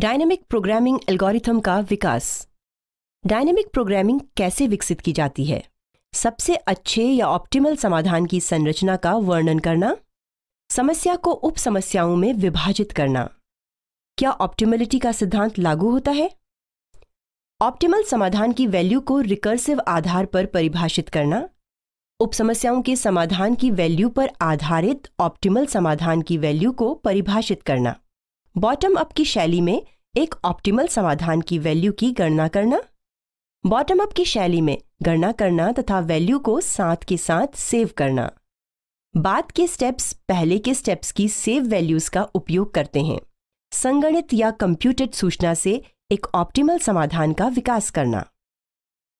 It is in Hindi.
डायनेमिक प्रोग्रामिंग एल्गोरिथम का विकास डायनेमिक प्रोग्रामिंग कैसे विकसित की जाती है सबसे अच्छे या ऑप्टिमल समाधान की संरचना का वर्णन करना समस्या को उप समस्याओं में विभाजित करना क्या ऑप्टिमलिटी का सिद्धांत लागू होता है ऑप्टिमल समाधान की वैल्यू को रिकर्सिव आधार पर परिभाषित करना उप समस्याओं के समाधान की वैल्यू पर आधारित ऑप्टिमल समाधान की वैल्यू को परिभाषित करना बॉटम अप की शैली में एक ऑप्टिमल समाधान की वैल्यू की गणना करना बॉटम अप की शैली में गणना करना तथा वैल्यू को साथ के साथ सेव करना बाद के स्टेप्स पहले के स्टेप्स की सेव वैल्यूज का उपयोग करते हैं संगणित या कंप्यूटेड सूचना से एक ऑप्टिमल समाधान का विकास करना